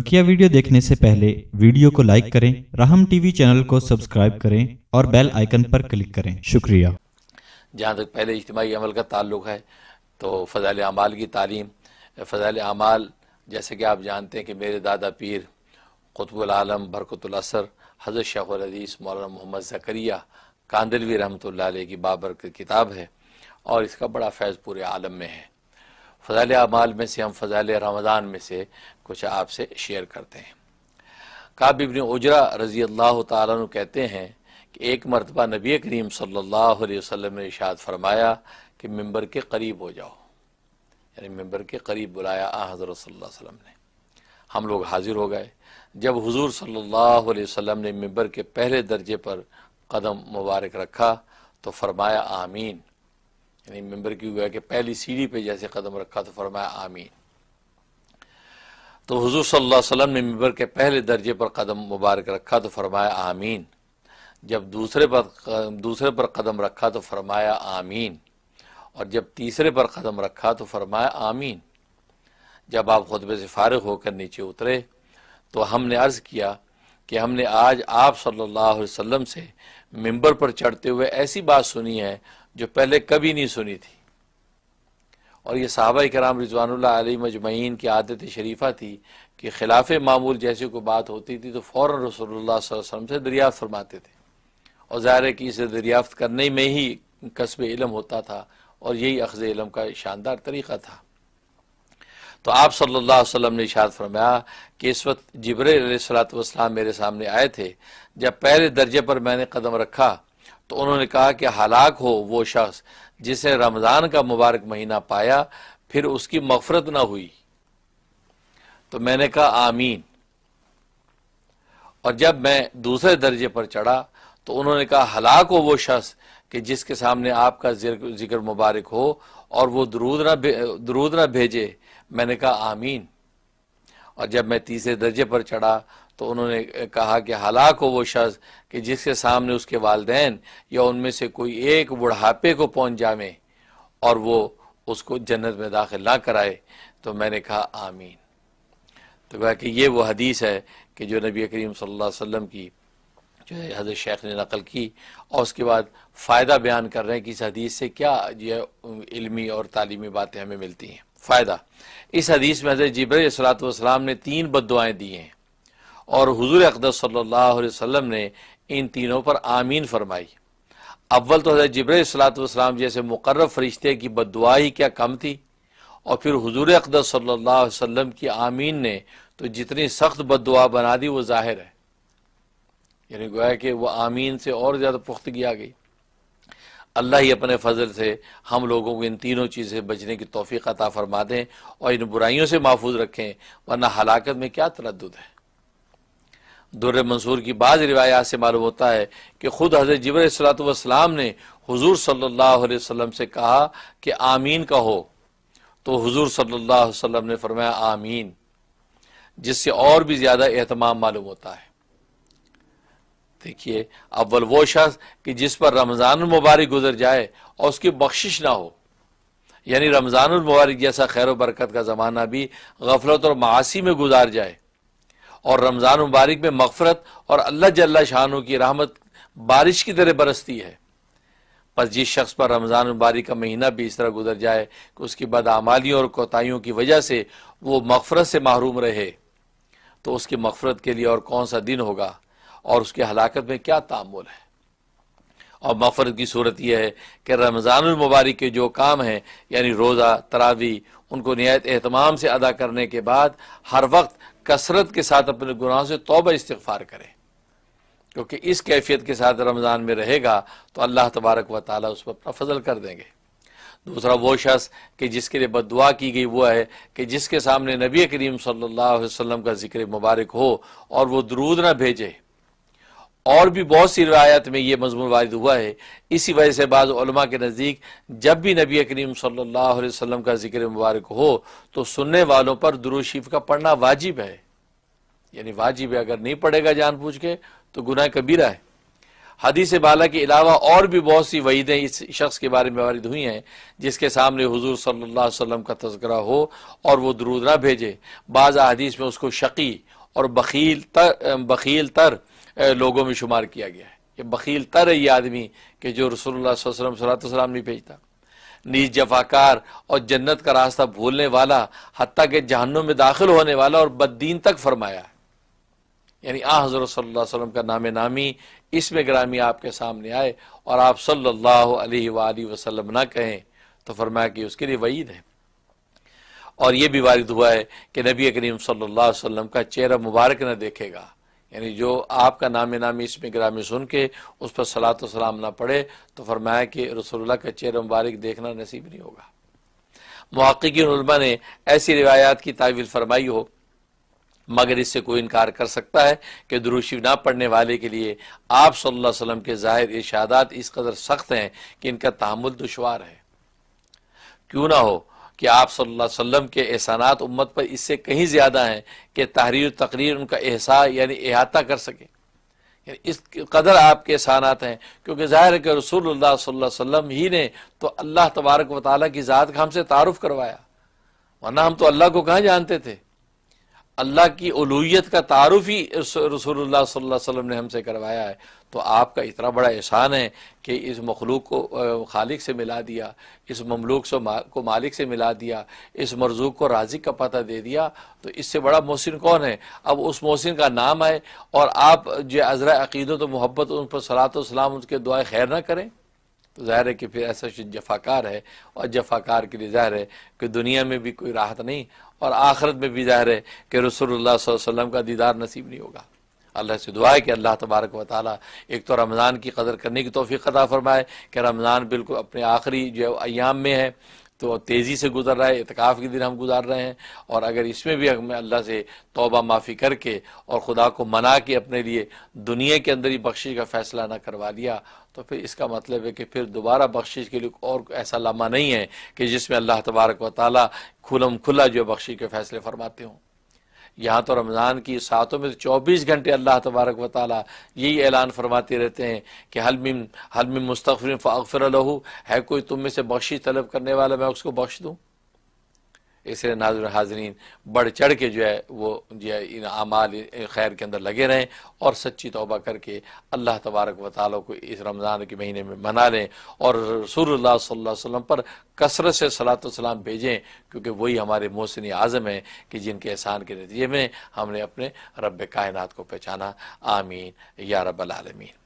बकिया वीडियो देखने से पहले वीडियो को लाइक करें राहम टीवी चैनल को सब्सक्राइब करें और बेल आइकन पर क्लिक करें शुक्रिया जहाँ तक पहले इज्तमी अमल का ताल्लुक है तो फ़जाल अमाल की तालीम फ़जाल अमाल जैसे कि आप जानते हैं कि मेरे दादा पीर आलम बरकतुलसर हज़रत शेखुलदीस मौलाना मोहम्मद ज़करिया कांदलवी रहमत की बाबर की किताब है और इसका बड़ा फैज़ पूरे आलम में है फ़जाल अमाल में से हम फ़जाल रमज़ान में से कुछ आपसे शेयर करते हैं काब इबन उजरा रज़ी अल्लाह तु कहते हैं कि एक मरतबा नबी करीम सल्ला अलैहि ने इशाद फरमाया कि मंबर के करीब हो जाओ यानी मंबर के करीब बुलाया आ हज़रत ने हम लोग हाजिर हो गए जब हजूर सल्ला अलैहि ने मंबर के पहले दर्जे पर कदम मुबारक रखा तो फरमाया आमीन यानी मेंबर की हुआ कि पहली सीढ़ी पे जैसे कदम रखा तो फरमाया आमीन तो हुजूर सल्लल्लाहु अलैहि वसल्लम ने मेंबर के पहले दर्जे पर कदम मुबारक रखा तो फरमाया आमीन जब दूसरे पर दूसरे पर कदम रखा तो फरमाया आमीन और जब तीसरे पर कदम रखा तो फरमाया आमीन जब आप खुतबे से फारग होकर नीचे उतरे तो हमने अर्ज़ किया कि हमने आज आप सल्लल्लाहु अलैहि वसल्लम से मिंबर पर चढ़ते हुए ऐसी बात सुनी है जो पहले कभी नहीं सुनी थी और ये साहबा कराम रिजवान आली मजमैन की आदत शरीफा थी कि खिलाफ मामूल जैसी कोई बात होती थी तो फ़ौर रसोल्लाम वसम से दरियाफ़ फरमाते थे और ज़ाहिर है कि इसे दरियाफ्त करने में ही कस्ब इलम होता था और यही अखज़ इलम का शानदार तरीक़ा था तो आप सल्लल्लाहु अलैहि वसल्लम ने इशाद फरमाया कि इस वक्त सलात वसलाम मेरे सामने आए थे जब पहले दर्जे पर मैंने कदम रखा तो उन्होंने कहा कि हलाक हो वो शख्स जिसे रमज़ान का मुबारक महीना पाया फिर उसकी मफरत ना हुई तो मैंने कहा आमीन और जब मैं दूसरे दर्जे पर चढ़ा तो उन्होंने कहा हलाक हो वो शख्स कि जिसके सामने आपका जिक्र मुबारक हो और वो दरूद ना दरूद ना भेजे मैंने कहा आमीन और जब मैं तीसरे दर्जे पर चढ़ा तो उन्होंने कहा कि हलाक हो वो शख्स कि जिसके सामने उसके वालदेन या उनमें से कोई एक बुढ़ापे को पहुंच जामे और वो उसको जन्नत में दाखिल ना कराए तो मैंने कहा आमीन तो कहा कि ये वो हदीस है कि जो नबी करीम सल्लल्लाहु अलैहि वसल्लम की जो है हजरत शेख ने नकल की और उसके बाद फ़ायदा बयान कर रहे हैं कि इस हदीस से क्या यह इलमी और तालीमी बातें हमें मिलती हैं फ़ायदा इस हदीस में हजरत जबर सलात वसलाम ने तीन बद दुआएँ दी हैं और हजूर अकदर सल्लाम ने इन तीनों पर आमीन फरमाई अव्वल तो हजरत सलाम जैसे मुकर्र फरिश्ते की ही क्या कम थी और फिर हजूर अकदर सल्ला की आमीन ने तो जितनी सख्त बदुआ बना दी वो जाहिर है यानी गोया कि वह आमीन से और ज़्यादा पुख्त आ गई अल्लाह ही अपने फजल से हम लोगों को इन तीनों चीजें से बचने की तोफ़ी अता फरमा दें और इन बुराइयों से महफूज रखें वरना हलाकत में क्या तरद है दुर मंसूर की बाज़ रिवायात से मालूम होता है कि ख़ुद हज़रत जबर सलातम ने हजूर सल्ला वसम से कहा कि आमीन कहो तो हजूर सल्ला वसम ने फरमाया आमीन जिससे और भी ज़्यादा एहतमाम मालूम होता है देखिए अव्वल वो शख्स कि जिस पर रमज़ान मुबारक गुजर जाए और उसकी बख्शिश ना हो यानी रमज़ान मुबारक जैसा खैर बरकत का ज़माना भी गफलत और मासी में गुजार जाए और रमज़ान मुबारक में मफफरत और अल्लाह जल्ला शाहों की रहमत बारिश की तरह बरसती है बस जिस शख्स पर रमज़ान मुबारक का महीना भी इस तरह गुजर जाए कि उसकी बदआमालियों और कोताहीियों की वजह से वो मफफ़रत से महरूम रहे तो उसकी मफफरत के लिए और कौन सा दिन होगा और उसकी हलाकत में क्या तामुल है और मफरत की सूरत यह है कि रमज़ान मुबारक के जो काम हैं यानी रोज़ा तरावी उनको नहायत अहतमाम से अदा करने के बाद हर वक्त कसरत के साथ अपने गुनाहों से तोबा इस्तफ़ार करे क्योंकि इस कैफियत के साथ रमज़ान में रहेगा तो अल्लाह तबारक व ताली उस पर अपना फजल कर देंगे दूसरा वो शख्स कि जिसके लिए बद दुआ की गई वो है कि जिसके सामने नबी करीम सल्लल्लाहु अलैहि वसल्लम का जिक्र मुबारक हो और वो दरूद ना भेजे और भी बहुत सी रवायत में ये मजमून वारद हुआ है इसी वजह से बाज़ा के नज़दीक जब भी नबी करीम सल्ला वसम का जिक्र मुबारक हो तो सुनने वालों पर दुरुशीफ का पढ़ना वाजिब है यानी वाजिब है अगर नहीं पढ़ेगा जान पूछ के तो गुनाह कबीरा है हदीस बाला के अलावा और भी बहुत सी वहीदें इस शख्स के बारे में वारद हुई हैं जिसके सामने हजूर सल्ला अलैहि का तस्करा हो और वह दरूद भेजे बाज़ हदीस में उसको शकी और बखील तर बकील तर लोगों में शुमार किया गया है ये बकील तर है ये आदमी कि जो रसोल्ला सलाम नहीं भेजता नीज जफाकार और जन्नत का रास्ता भूलने वाला हती के जहनों में दाखिल होने वाला और बद्दीन तक फरमाया यानी आ हज़र का नाम नामी इसमें ग्रामी आपके सामने आए और आप सल्ला वसलम ना कहें तो फरमाया कि उसके लिए वईद है और यह भी वारद हुआ है कि नबी करीम सल्ला अलैहि का चेहरा मुबारक न देखेगा यानी जो आपका नाम नामी इसमें ग्रामी सुन के उस पर सलात सलाम ना पड़े तो फरमाया कि रसोल्ला का चेहरा मुबारक देखना नसीब नहीं होगा महक़िन ने ऐसी रिवायात की तावील फरमाई हो मगर इससे कोई इनकार कर सकता है कि दुरुशी ना पढ़ने वाले के लिए आप सल्लल्लाहु अलैहि वसल्लम के ज़ाहिर इर्शादात इस कदर सख्त हैं कि इनका तहमुल दुशवार है क्यों ना हो कि आप सल्लल्लाहु अलैहि वसल्लम के एहसानात उम्मत पर इससे कहीं ज़्यादा हैं कि तहरीर तकरीर उनका एहसास यानी अहाता कर सके इस कदर आपके एहसानात हैं क्योंकि ज़ाहिर है कि अलैहि वसल्लम ही ने तो अल्लाह तबारक व ताली की ज़ात का हमसे तारुफ करवाया वरना हम तो अल्लाह को कहाँ जानते थे अल्लाह की उलूत का तारुफ ही रसूल वसम ने हमसे करवाया है तो आपका इतना बड़ा एहसान है कि इस मखलूक को खालिक से मिला दिया इस ममलूक से मा, को मालिक से मिला दिया इस मरजूक को राजिक का पता दे दिया तो इससे बड़ा मोहसिन कौन है अब उस मोहसिन का नाम आए और आप जो अजरा अकीदत तो मोहब्बत उन पर सलात सलाम उनके दुआ खैर ना करें तो ज़ाहिर है कि फिर ऐसा जफाकार है और जफाकार के लिए ज़ाहिर है कि दुनिया में भी कोई राहत नहीं और आखरत में भी ज़ाहिर है कि रसोल्ला वसलम का दीदार नसीब नहीं होगा अल्लाह से दुआ है कि अल्लाह तबारक व ताली एक तो रमज़ान की कदर करने की तोफ़ी अदा फरमाए कि रमज़ान बिल्कुल अपने आखिरी जो अयाम में है तो तेज़ी से गुजर रहा है इतकाफ़ के दिन हम गुजार रहे हैं और अगर इसमें भी हमें अल्लाह से तोबा माफ़ी करके और ख़ुदा को मना के अपने लिए दुनिया के अंदर ही बख्शिश का फ़ैसला ना करवा लिया तो फिर इसका मतलब है कि फिर दोबारा बख्शिश के लिए और ऐसा लामा नहीं है कि जिसमें अल्लाह तबारक व ताली खुलम खुला जो बख्शिश के फ़ैसले फरमाते हों यहाँ तो रमज़ान की सातों में चौबीस घंटे अल्लाह तबारक व यही ऐलान फरमाते रहते हैं कि हलमिन हलमिन मुस्तफ़िर फ़ाफ़िर लहू है कोई तुम में से बख्शी तलब करने वाला मैं उसको बख्श दूँ इसलिए नाजुर हाजरीन बढ़ चढ़ के जो है वो जो है इन आमाल खैर के अंदर लगे रहें और सच्ची तोबा करके अल्लाह तबारक ताल को इस रमज़ान के महीने में मना लें और रसूल सल्लल्लाहु पर कसरत से सलात सलाम भेजें क्योंकि वही हमारे मोहसिन आज़म हैं कि जिनके एहसान के नतीजे में हमने अपने रब कायनत को पहचाना आमीन या रबालमीन